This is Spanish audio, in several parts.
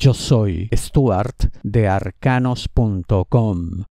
Yo soy Stuart de arcanos.com.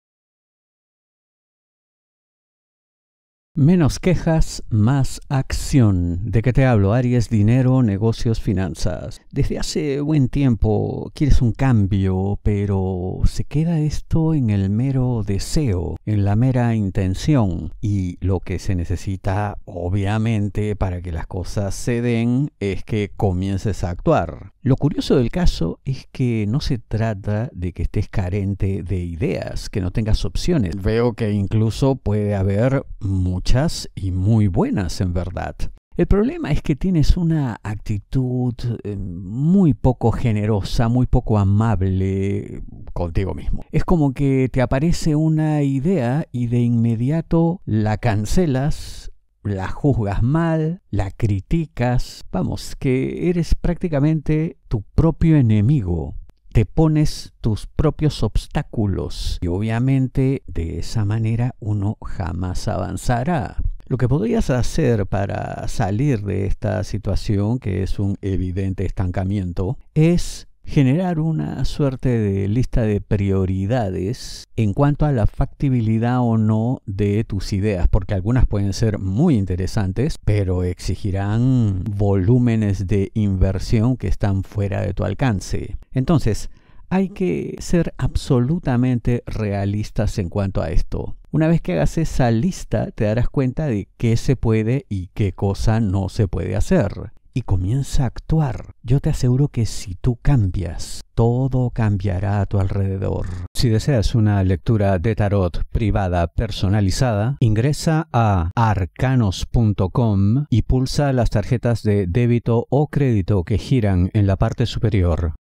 Menos quejas, más acción. ¿De qué te hablo? Aries, dinero, negocios, finanzas. Desde hace buen tiempo quieres un cambio, pero se queda esto en el mero deseo, en la mera intención. Y lo que se necesita, obviamente, para que las cosas se den es que comiences a actuar. Lo curioso del caso es que no se trata de que estés carente de ideas, que no tengas opciones. Veo que incluso puede haber muchas y muy buenas en verdad. El problema es que tienes una actitud eh, muy poco generosa, muy poco amable contigo mismo. Es como que te aparece una idea y de inmediato la cancelas la juzgas mal, la criticas, vamos, que eres prácticamente tu propio enemigo. Te pones tus propios obstáculos y obviamente de esa manera uno jamás avanzará. Lo que podrías hacer para salir de esta situación, que es un evidente estancamiento, es generar una suerte de lista de prioridades en cuanto a la factibilidad o no de tus ideas, porque algunas pueden ser muy interesantes, pero exigirán volúmenes de inversión que están fuera de tu alcance. Entonces, hay que ser absolutamente realistas en cuanto a esto. Una vez que hagas esa lista, te darás cuenta de qué se puede y qué cosa no se puede hacer y comienza a actuar. Yo te aseguro que si tú cambias, todo cambiará a tu alrededor. Si deseas una lectura de tarot privada personalizada, ingresa a arcanos.com y pulsa las tarjetas de débito o crédito que giran en la parte superior.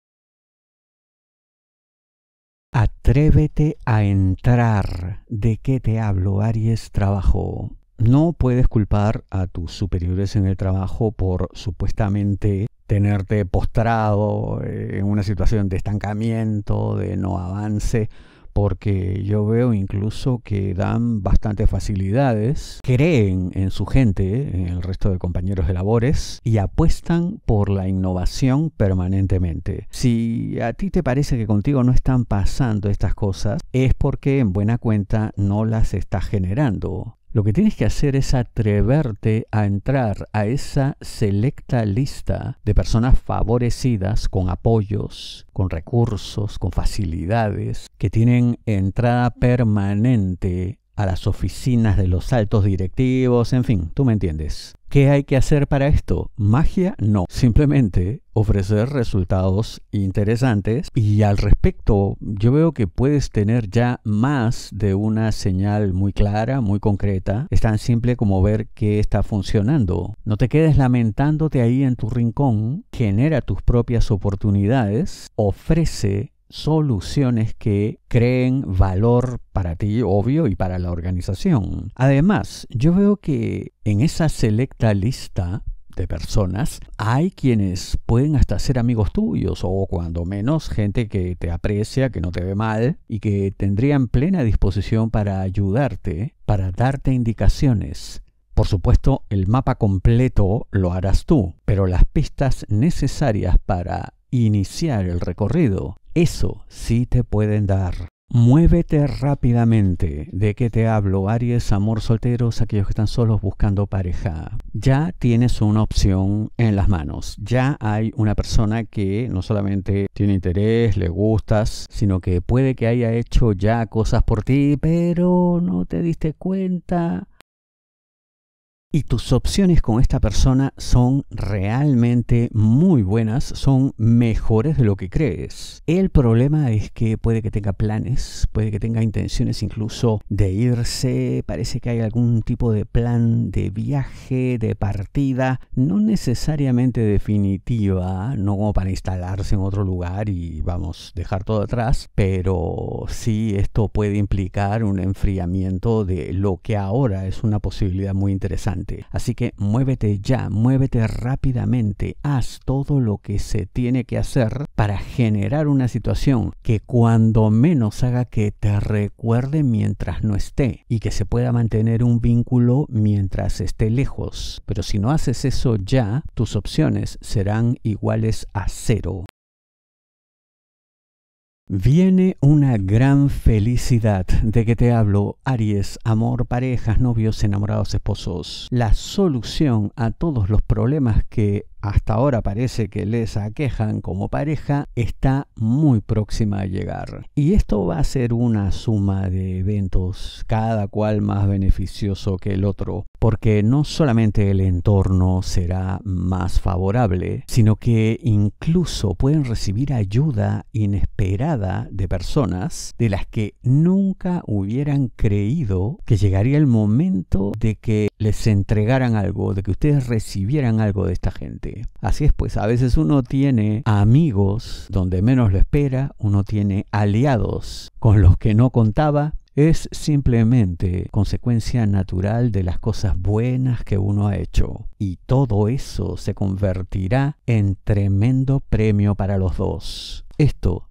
Atrévete a entrar. ¿De qué te hablo, Aries Trabajo? No puedes culpar a tus superiores en el trabajo por supuestamente tenerte postrado eh, en una situación de estancamiento, de no avance, porque yo veo incluso que dan bastantes facilidades, creen en su gente, en el resto de compañeros de labores, y apuestan por la innovación permanentemente. Si a ti te parece que contigo no están pasando estas cosas, es porque en buena cuenta no las estás generando. Lo que tienes que hacer es atreverte a entrar a esa selecta lista de personas favorecidas con apoyos, con recursos, con facilidades, que tienen entrada permanente a las oficinas de los altos directivos, en fin, tú me entiendes. ¿Qué hay que hacer para esto? Magia no, simplemente ofrecer resultados interesantes y al respecto yo veo que puedes tener ya más de una señal muy clara, muy concreta, es tan simple como ver qué está funcionando. No te quedes lamentándote ahí en tu rincón, genera tus propias oportunidades, ofrece soluciones que creen valor para ti, obvio, y para la organización. Además, yo veo que en esa selecta lista de personas, hay quienes pueden hasta ser amigos tuyos o cuando menos gente que te aprecia, que no te ve mal y que tendrían plena disposición para ayudarte, para darte indicaciones. Por supuesto, el mapa completo lo harás tú, pero las pistas necesarias para iniciar el recorrido eso sí te pueden dar. Muévete rápidamente. ¿De qué te hablo? Aries, amor, solteros, aquellos que están solos buscando pareja. Ya tienes una opción en las manos. Ya hay una persona que no solamente tiene interés, le gustas, sino que puede que haya hecho ya cosas por ti, pero no te diste cuenta y tus opciones con esta persona son realmente muy buenas, son mejores de lo que crees. El problema es que puede que tenga planes, puede que tenga intenciones incluso de irse, parece que hay algún tipo de plan de viaje, de partida, no necesariamente definitiva, no como para instalarse en otro lugar y vamos, dejar todo atrás, pero sí esto puede implicar un enfriamiento de lo que ahora es una posibilidad muy interesante. Así que muévete ya, muévete rápidamente, haz todo lo que se tiene que hacer para generar una situación que cuando menos haga que te recuerde mientras no esté y que se pueda mantener un vínculo mientras esté lejos. Pero si no haces eso ya, tus opciones serán iguales a cero. Viene una gran felicidad de que te hablo, Aries, amor, parejas, novios, enamorados, esposos. La solución a todos los problemas que hasta ahora parece que les aquejan como pareja, está muy próxima a llegar. Y esto va a ser una suma de eventos, cada cual más beneficioso que el otro, porque no solamente el entorno será más favorable, sino que incluso pueden recibir ayuda inesperada de personas de las que nunca hubieran creído que llegaría el momento de que les entregaran algo, de que ustedes recibieran algo de esta gente. Así es, pues a veces uno tiene amigos donde menos lo espera, uno tiene aliados con los que no contaba es simplemente consecuencia natural de las cosas buenas que uno ha hecho. Y todo eso se convertirá en tremendo premio para los dos. Esto